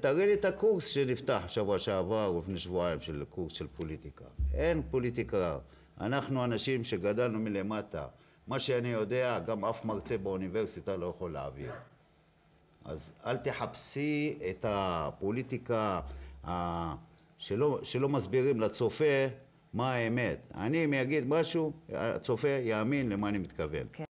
תגיד לי את הקורס שנפתח שבוע שעבר או לפני שבועיים של קורס של פוליטיקה. אין פוליטיקה. אנחנו אנשים שגדלנו מלמטה. מה שאני יודע, גם אף מרצה באוניברסיטה לא יכול להעביר. אז אל תחפשי את הפוליטיקה שלא, שלא מסבירים לצופה מה האמת. אני, אם אגיד משהו, הצופה יאמין למה אני מתכוון. כן.